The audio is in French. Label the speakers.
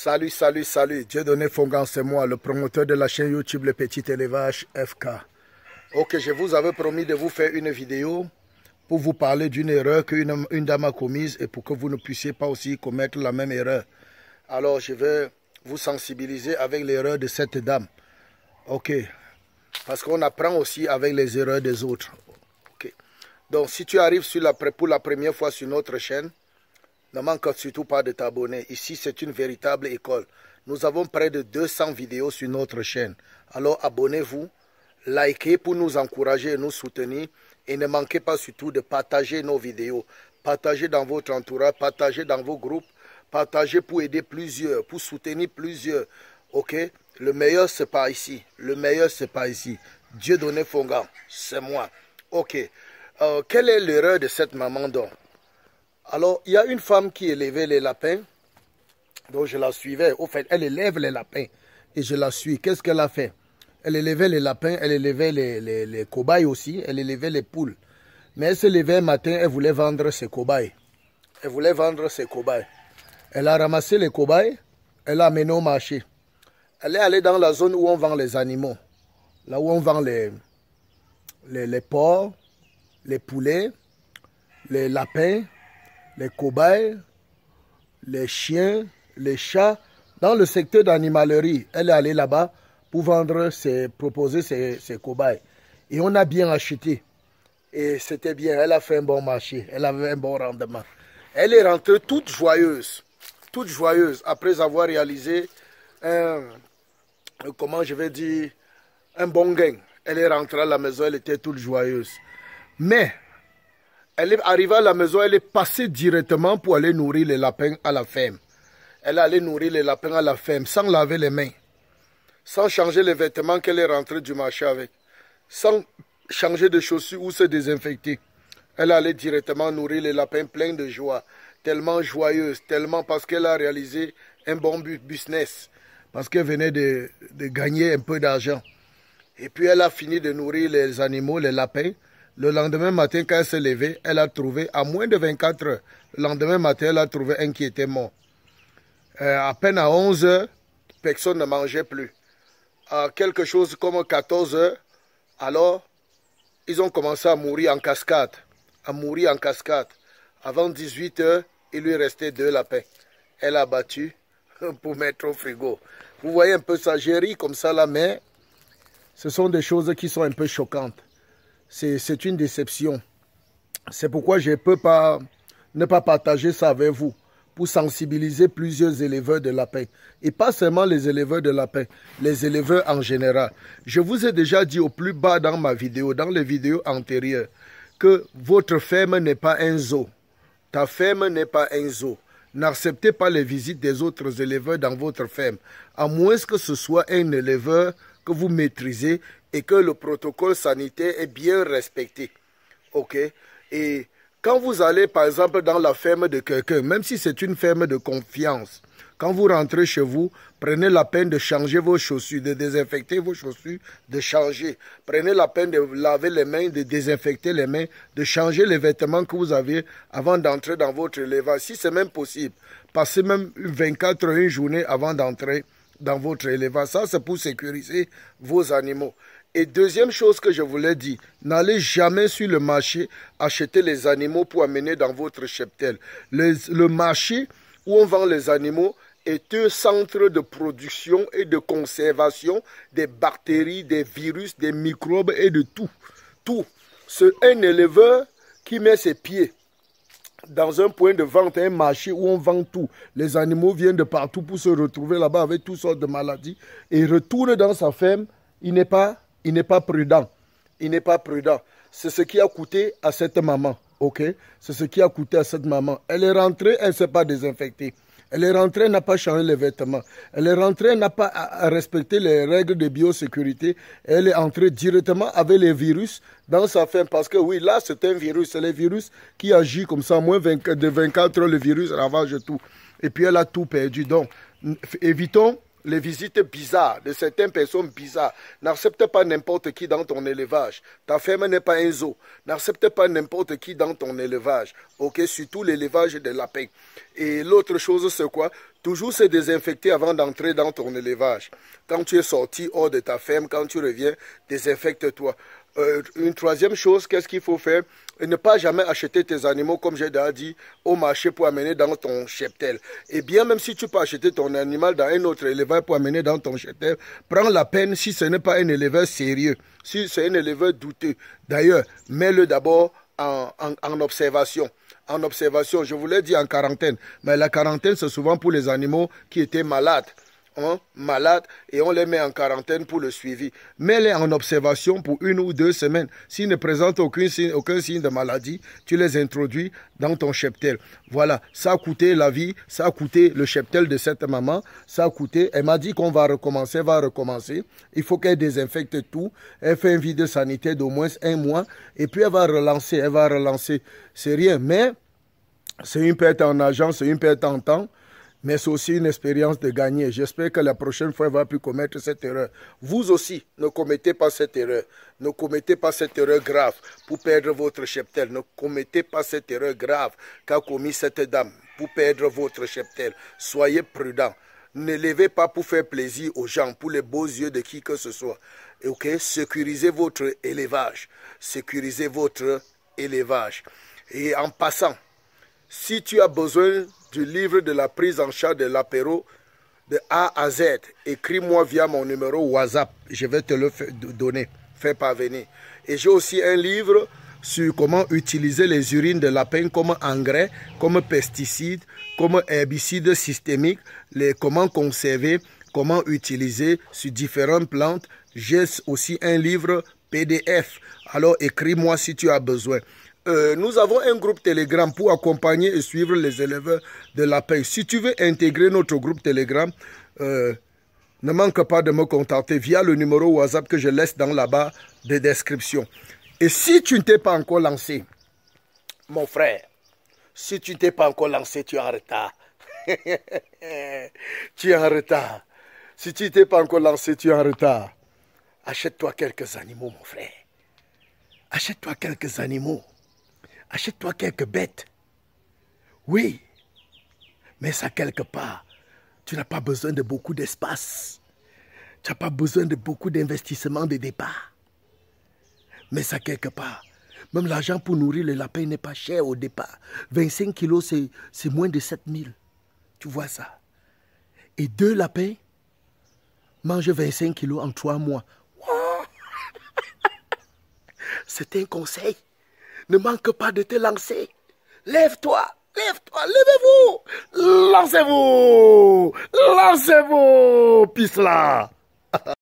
Speaker 1: Salut, salut, salut. Donné, Fongan, c'est moi, le promoteur de la chaîne YouTube Le Petit Élevage FK. Ok, je vous avais promis de vous faire une vidéo pour vous parler d'une erreur qu'une une dame a commise et pour que vous ne puissiez pas aussi commettre la même erreur. Alors, je vais vous sensibiliser avec l'erreur de cette dame. Ok. Parce qu'on apprend aussi avec les erreurs des autres. Ok. Donc, si tu arrives sur la, pour la première fois sur notre chaîne, ne manque surtout pas de t'abonner. Ici, c'est une véritable école. Nous avons près de 200 vidéos sur notre chaîne. Alors abonnez-vous, likez pour nous encourager et nous soutenir. Et ne manquez pas surtout de partager nos vidéos. Partagez dans votre entourage, partagez dans vos groupes, partagez pour aider plusieurs, pour soutenir plusieurs. OK Le meilleur, ce n'est pas ici. Le meilleur, ce n'est pas ici. Dieu donnait Fonga, c'est moi. OK. Euh, quelle est l'erreur de cette maman donc alors, il y a une femme qui élevait les lapins. Donc, je la suivais. Au fait, elle élève les lapins. Et je la suis. Qu'est-ce qu'elle a fait Elle élevait les lapins, elle élevait les, les, cobayes aussi, elle élevait les poules. Mais elle s'est levée un matin, elle voulait vendre ses cobayes. Elle voulait vendre ses cobayes. Elle a ramassé les cobayes, elle a amené au marché. Elle est allée dans la zone où on vend les animaux. Là où on vend les, les porcs, les poulets, les lapins, les cobayes, les chiens, les chats. Dans le secteur d'animalerie, elle est allée là-bas pour vendre ses, proposer ses, ses cobayes. Et on a bien acheté. Et c'était bien, elle a fait un bon marché, elle avait un bon rendement. Elle est rentrée toute joyeuse, toute joyeuse, après avoir réalisé un, comment je vais dire, un bon gain. Elle est rentrée à la maison, elle était toute joyeuse. Mais elle est arrivée à la maison, elle est passée directement pour aller nourrir les lapins à la ferme. Elle allait nourrir les lapins à la ferme sans laver les mains, sans changer les vêtements qu'elle est rentrée du marché avec, sans changer de chaussures ou se désinfecter. Elle allait directement nourrir les lapins pleins de joie, tellement joyeuse, tellement parce qu'elle a réalisé un bon business, parce qu'elle venait de, gagner un peu d'argent. Et puis elle a fini de nourrir les animaux, les lapins, le lendemain matin, quand elle s'est levée, elle a trouvé, à moins de 24 heures, le lendemain matin, elle a trouvé un euh, à peine à 11 heures, personne ne mangeait plus. À quelque chose comme 14 heures, alors, ils ont commencé à mourir en cascade, à mourir en cascade. Avant 18 heures, il lui restait deux lapins. Elle a battu pour mettre au frigo. Vous voyez un peu ça, j'ai comme ça la mais ce sont des choses qui sont un peu choquantes c'est une déception. C'est pourquoi je ne peux pas ne pas partager ça avec vous pour sensibiliser plusieurs éleveurs de la Et pas seulement les éleveurs de la paix, les éleveurs en général. Je vous ai déjà dit au plus bas dans ma vidéo, dans les vidéos antérieures, que votre ferme n'est pas un zoo. Ta ferme n'est pas un zoo. N'acceptez pas les visites des autres éleveurs dans votre ferme, à moins que ce soit un éleveur que vous maîtrisez et que le protocole sanitaire est bien respecté. OK Et quand vous allez, par exemple, dans la ferme de quelqu'un, même si c'est une ferme de confiance, quand vous rentrez chez vous, prenez la peine de changer vos chaussures, de désinfecter vos chaussures, de changer. Prenez la peine de laver les mains, de désinfecter les mains, de changer les vêtements que vous avez avant d'entrer dans votre élevage. Si c'est même possible, passez même 24 heures, une journée avant d'entrer dans votre élevage. Ça, c'est pour sécuriser vos animaux. Et deuxième chose que je voulais dire, n'allez jamais sur le marché acheter les animaux pour amener dans votre cheptel. le marché où on vend les animaux est un centre de production et de conservation des bactéries, des virus, des microbes et de tout. Tout. C'est un éleveur qui met ses pieds dans un point de vente, un marché où on vend tout. Les animaux viennent de partout pour se retrouver là-bas avec toutes sortes de maladies et retournent dans sa ferme. Il n'est pas il n'est pas prudent. Il n'est pas prudent. C'est ce qui a coûté à cette maman. OK C'est ce qui a coûté à cette maman. Elle est rentrée, elle ne s'est pas désinfectée. Elle est rentrée, elle n'a pas changé les vêtements. Elle est rentrée, elle n'a pas respecté les règles de biosécurité. Elle est entrée directement avec les virus dans sa femme. Parce que oui, là, c'est un virus. C'est le virus qui agit comme ça. Moins de 24 heures, le virus ravage tout. Et puis, elle a tout perdu. Donc, évitons les visites bizarres de certaines personnes bizarres. N'accepte pas n'importe qui dans ton élevage. Ta ferme n'est pas un zoo. N'accepte pas n'importe qui dans ton élevage. Ok, surtout l'élevage de lapins. Et l'autre chose, c'est quoi Toujours se désinfecter avant d'entrer dans ton élevage. Quand tu es sorti hors de ta ferme, quand tu reviens, désinfecte-toi. Euh, une troisième chose, qu'est-ce qu'il faut faire Ne pas jamais acheter tes animaux, comme j'ai déjà dit, au marché pour amener dans ton cheptel. Et bien, même si tu peux acheter ton animal dans un autre éleveur pour amener dans ton cheptel, prends la peine, si ce n'est pas un éleveur sérieux, si c'est un éleveur douteux. D'ailleurs, mets-le d'abord en, en, observation. En observation, je vous l'ai dit en quarantaine, mais la quarantaine, c'est souvent pour les animaux qui étaient malades malade et on les met en quarantaine pour le suivi. Mets-les en observation pour une ou deux semaines. S'ils ne présentent aucun signe, aucun signe de maladie, tu les introduis dans ton cheptel. Voilà, ça a coûté la vie, ça a coûté le cheptel de cette maman, ça a coûté. Elle m'a dit qu'on va recommencer, va recommencer. Il faut qu'elle désinfecte tout. Elle fait un de sanitaire d'au moins un mois et puis elle va relancer, elle va relancer. C'est rien, mais c'est une perte en argent, c'est une perte en temps mais c'est aussi une expérience de gagner. J'espère que la prochaine fois, elle va plus commettre cette erreur. Vous aussi, ne commettez pas cette erreur. Ne commettez pas cette erreur grave pour perdre votre cheptel. Ne commettez pas cette erreur grave qu'a commis cette dame pour perdre votre cheptel. Soyez prudent. Ne levez pas pour faire plaisir aux gens, pour les beaux yeux de qui que ce soit. Ok, sécurisez votre élevage, sécurisez votre élevage. Et en passant, si tu as besoin du livre de la prise en charge de l'apéro de A à Z, écris-moi via mon numéro WhatsApp. Je vais te le donner, Fais parvenir. Et j'ai aussi un livre sur comment utiliser les urines de lapin comme engrais, comme pesticide, comme herbicide systémique, les, comment conserver, comment utiliser sur différentes plantes. J'ai aussi un livre PDF. Alors écris-moi si tu as besoin. Euh, nous avons un groupe Telegram pour accompagner et suivre les élèves de la paix. Si tu veux intégrer notre groupe Telegram, euh, ne manque pas de me contacter via le numéro WhatsApp que je laisse dans la barre de description. Et si tu ne t'es pas encore lancé, mon frère, si tu ne t'es pas encore lancé, tu es en retard. tu es en retard. Si tu ne t'es pas encore lancé, tu es en retard. Achète-toi quelques animaux, mon frère. Achète-toi quelques animaux achète-toi quelques bêtes. Oui, mais ça quelque part. Tu n'as pas besoin de beaucoup d'espace. Tu n'as pas besoin de beaucoup d'investissement de départ. Mais ça quelque part. Même l'argent pour nourrir le lapin n'est pas cher au départ. 25 kilos, c'est moins de 7000. Tu vois ça. Et deux lapins mangent 25 kilos en trois mois. c'est un conseil. Ne manque pas de te lancer. Lève-toi, lève-toi, levez-vous. Lancez-vous, lancez-vous, pisse là.